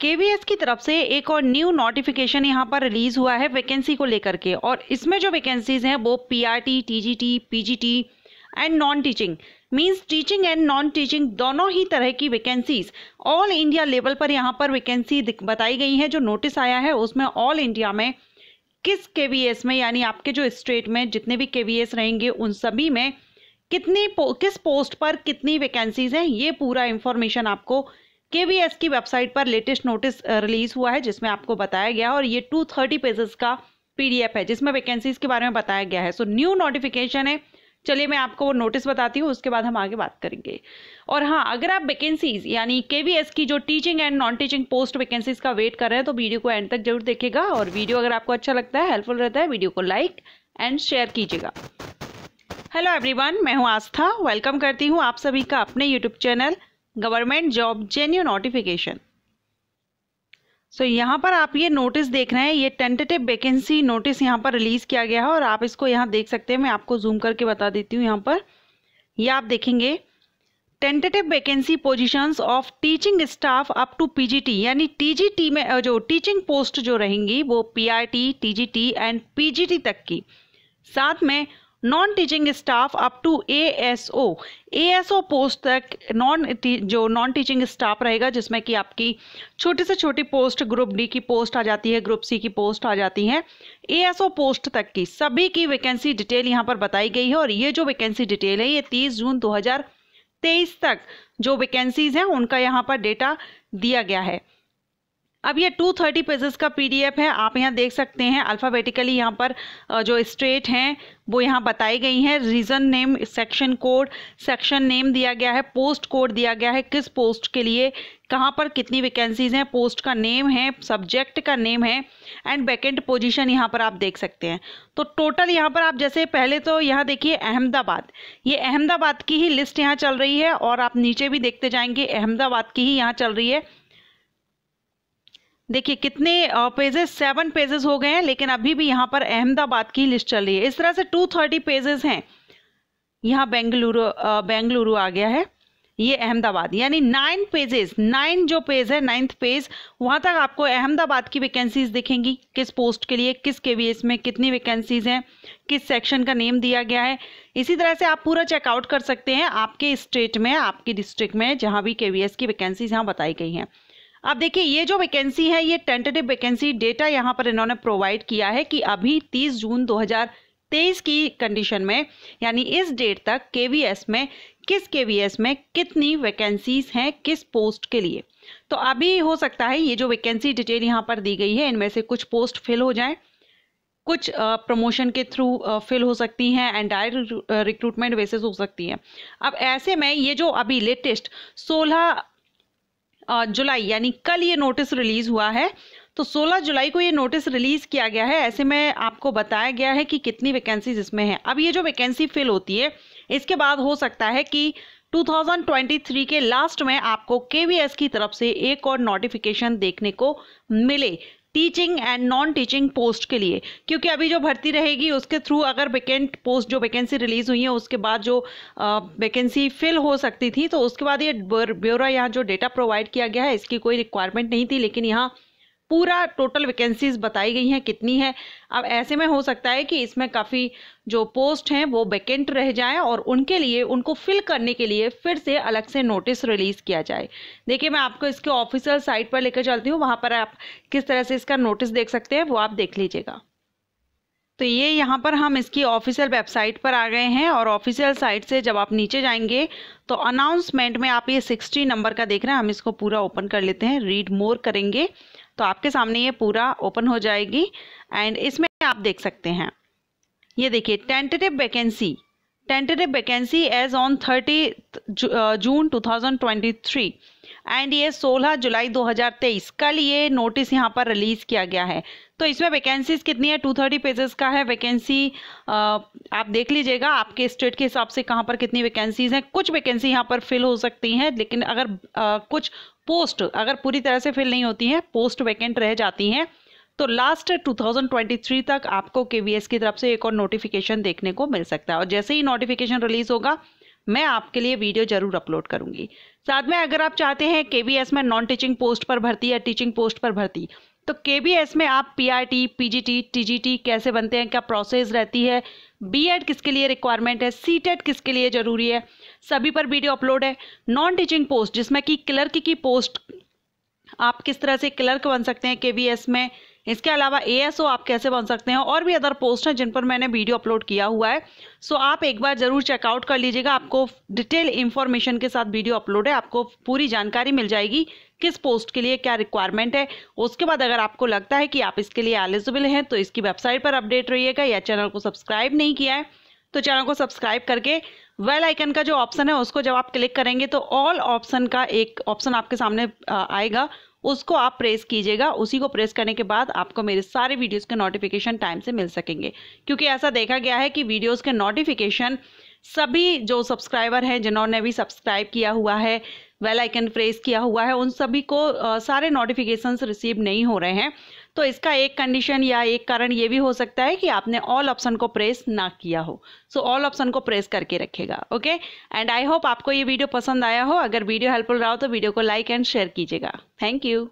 KVS की तरफ से एक और न्यू नोटिफिकेशन यहाँ पर रिलीज हुआ है वैकेंसी को लेकर के और इसमें जो वैकेंसीज हैं वो PRT, TGT, PGT and non teaching means teaching and non teaching दोनों ही तरह की वैकेंसीज ऑल इंडिया लेवल पर यहाँ पर वैकेंसी बताई गई है जो नोटिस आया है उसमें ऑल इंडिया में किस के में यानी आपके जो स्टेट में जितने भी के रहेंगे उन सभी में कितनी पो, किस पोस्ट पर कितनी वैकेंसीज हैं ये पूरा इन्फॉर्मेशन आपको के की वेबसाइट पर लेटेस्ट नोटिस रिलीज हुआ है जिसमें आपको बताया गया और ये टू थर्टी पेजेस का पीडीएफ है जिसमें वैकेंसीज के बारे में बताया गया है सो न्यू नोटिफिकेशन है चलिए मैं आपको वो नोटिस बताती हूँ उसके बाद हम आगे बात करेंगे और हाँ अगर आप वैकेंसीज यानी के की जो teaching and non teaching post vacancies का वेट कर रहे हैं तो वीडियो को एंड तक जरूर देखेगा और वीडियो अगर आपको अच्छा लगता है हेल्पफुल रहता है वीडियो को लाइक एंड शेयर कीजिएगा हेलो एवरीवन मैं हूँ आस्था वेलकम करती हूँ आप सभी का अपने YouTube channel government job genuine notification so यहाँ पर आप ये नोटिस देख रहे हैं ये टेंटेटिव वैकेंसी नोटिस यहाँ पर रिलीज़ किया गया है और आप इसको यहाँ देख सकते हैं मैं आपको जूम करके बता देती हूँ यहाँ पर ये आप देखेंगे tentative vacancy positions of teaching staff up to PGT यानी टीजीटी में जो टीचिंग पोस्ट जो रहेंगी वो पीआरटी टीजीटी एंड पीजीटी तक की साथ में non teaching staff up to ASO ASO post तक नॉन जो नॉन टीचिंग स्टाफ रहेगा जिसमें कि आपकी छोटी से छोटी पोस्ट ग्रुप डी की पोस्ट आ जाती है ग्रुप सी की पोस्ट आ जाती है एएसओ पोस्ट तक की सभी की वैकेंसी डिटेल यहाँ पर बताई गई है और ये जो वैकेंसी डिटेल है ये तीस जून दो तेईस तक जो वैकेंसीज हैं उनका यहाँ पर डेटा दिया गया है अब ये 230 थर्टी पेजेस का पीडीएफ है आप यहाँ देख सकते हैं अल्फ़ाबेटिकली यहाँ पर जो स्ट्रेट हैं वो यहाँ बताई गई हैं region name section code section name दिया गया है पोस्ट कोड दिया गया है किस पोस्ट के लिए कहाँ पर कितनी वैकेंसीज़ हैं पोस्ट का नेम है सब्जेक्ट का नेम है एंड वैकेंट पोजिशन यहाँ पर आप देख सकते हैं तो टोटल यहाँ पर आप जैसे पहले तो यहाँ देखिए अहमदाबाद ये अहमदाबाद की ही लिस्ट यहाँ चल रही है और आप नीचे भी देखते जाएंगे अहमदाबाद की ही यहाँ चल रही है देखिए कितने पेजेस सेवन पेजेस हो गए हैं लेकिन अभी भी यहाँ पर अहमदाबाद की लिस्ट चल रही है इस तरह से टू थर्टी पेजेस हैं यहाँ बेंगलुरु बेंगलुरु आ गया है ये अहमदाबाद यानी नाइन पेजेस नाइन जो पेज है नाइन्थ पेज वहाँ तक आपको अहमदाबाद की वैकेंसीज दिखेंगी किस पोस्ट के लिए किस के वी में कितनी वैकेंसीज हैं किस सेक्शन का नेम दिया गया है इसी तरह से आप पूरा चेकआउट कर सकते हैं आपके स्टेट में आपके डिस्ट्रिक्ट में जहाँ भी के वी की वैकेंसीज यहाँ बताई गई हैं अब देखिए ये जो वैकेंसी है ये टेंटेटिव वैकेंसी डेटा यहाँ पर इन्होंने प्रोवाइड किया है कि अभी 30 जून 2023 की कंडीशन में यानी इस डेट तक केवीएस में किस केवीएस में कितनी वैकेंसीज हैं किस पोस्ट के लिए तो अभी हो सकता है ये जो वैकेंसी डिटेल यहाँ पर दी गई है इनमें से कुछ पोस्ट फिल हो जाए कुछ प्रमोशन के थ्रू फिल हो सकती हैं एंड डायरेक्ट रिक्रूटमेंट बेसिस हो सकती हैं अब ऐसे में ये जो अभी लेटेस्ट जुलाई यानी कल ये नोटिस रिलीज़ हुआ है तो 16 जुलाई को ये नोटिस रिलीज़ किया गया है ऐसे में आपको बताया गया है कि कितनी वैकेंसीज इसमें हैं अब ये जो वैकेंसी फिल होती है इसके बाद हो सकता है कि 2023 के लास्ट में आपको के की तरफ से एक और नोटिफिकेशन देखने को मिले teaching and non teaching post के लिए क्योंकि अभी जो भर्ती रहेगी उसके थ्रू अगर वैकेंट पोस्ट जो वैकेंसी रिलीज हुई है उसके बाद जो वैकेंसी फिल हो सकती थी तो उसके बाद ये ब्यौरा यहाँ जो डेटा प्रोवाइड किया गया है इसकी कोई रिक्वायरमेंट नहीं थी लेकिन यहाँ पूरा टोटल वैकेंसीज बताई गई हैं कितनी है अब ऐसे में हो सकता है कि इसमें काफ़ी जो पोस्ट हैं वो वैकेंट रह जाएं और उनके लिए उनको फिल करने के लिए फिर से अलग से नोटिस रिलीज़ किया जाए देखिए मैं आपको इसके ऑफिशियल साइट पर लेकर चलती हूँ वहाँ पर आप किस तरह से इसका नोटिस देख सकते हैं वो आप देख लीजिएगा तो ये यहाँ पर हम इसकी ऑफिशियल वेबसाइट पर आ गए हैं और ऑफिशियल साइट से जब आप नीचे जाएंगे तो अनाउंसमेंट में आप ये सिक्सटी नंबर का देख रहे हैं हम इसको पूरा ओपन कर लेते हैं रीड मोर करेंगे तो आपके सामने ये पूरा ओपन हो जाएगी एंड इसमें आप देख सकते हैं ये देखिए tentative vacancy tentative vacancy as on thirty June 2023 and ये 16 जुलाई 2023 कल ये नोटिस यहाँ पर रिलीज़ किया गया है तो इसमें वैकेंसीज कितनी है 230 पेजेस का है वैकेंसी आप देख लीजिएगा आपके स्टेट के हिसाब से कहाँ पर कितनी वैकेंसीज हैं कुछ वैकेंसी यहाँ पर फिल हो सकती हैं लेकिन अगर आ, कुछ पोस्ट अगर पूरी तरह से फिल नहीं होती हैं पोस्ट वैकेंट रह जाती हैं तो लास्ट 2023 तक आपको केवीएस की तरफ से एक और नोटिफिकेशन देखने को मिल सकता है और जैसे ही नोटिफिकेशन रिलीज होगा मैं आपके लिए वीडियो जरूर अपलोड करूंगी साथ में अगर आप चाहते हैं केबीएस में नॉन टीचिंग पोस्ट पर भर्ती या टीचिंग पोस्ट पर भर्ती तो केबीएस में आप पीआरटी, पीजीटी, टीजीटी कैसे बनते हैं क्या प्रोसेस रहती है बीएड किसके लिए रिक्वायरमेंट है सीटेट किसके लिए ज़रूरी है सभी पर वीडियो अपलोड है नॉन टीचिंग पोस्ट जिसमें कि क्लर्क की पोस्ट आप किस तरह से क्लर्क बन सकते हैं के में इसके अलावा ए आप कैसे बन सकते हैं और भी अदर पोस्ट हैं जिन पर मैंने वीडियो अपलोड किया हुआ है सो आप एक बार ज़रूर चेकआउट कर लीजिएगा आपको डिटेल इन्फॉर्मेशन के साथ वीडियो अपलोड है आपको पूरी जानकारी मिल जाएगी किस पोस्ट के लिए क्या रिक्वायरमेंट है उसके बाद अगर आपको लगता है कि आप इसके लिए एलिजिबल हैं तो इसकी वेबसाइट पर अपडेट रहिएगा या चैनल को सब्सक्राइब नहीं किया है तो चैनल को सब्सक्राइब करके वेल आइकन का जो ऑप्शन है उसको जब आप क्लिक करेंगे तो ऑल ऑप्शन का एक ऑप्शन आपके सामने आएगा उसको आप प्रेस कीजिएगा उसी को प्रेस करने के बाद आपको मेरे सारे वीडियोज़ के नोटिफिकेशन टाइम से मिल सकेंगे क्योंकि ऐसा देखा गया है कि वीडियोज़ के नोटिफिकेशन सभी जो सब्सक्राइबर हैं जिन्होंने भी सब्सक्राइब किया हुआ है वेल आइकन प्रेस किया हुआ है उन सभी को सारे नोटिफिकेशंस रिसीव नहीं हो रहे हैं तो इसका एक कंडीशन या एक कारण ये भी हो सकता है कि आपने ऑल ऑप्शन को प्रेस ना किया हो सो ऑल ऑप्शन को प्रेस करके रखेगा ओके एंड आई होप आपको ये वीडियो पसंद आया हो अगर वीडियो हेल्पफुल रहा हो तो वीडियो को लाइक एंड शेयर कीजिएगा थैंक यू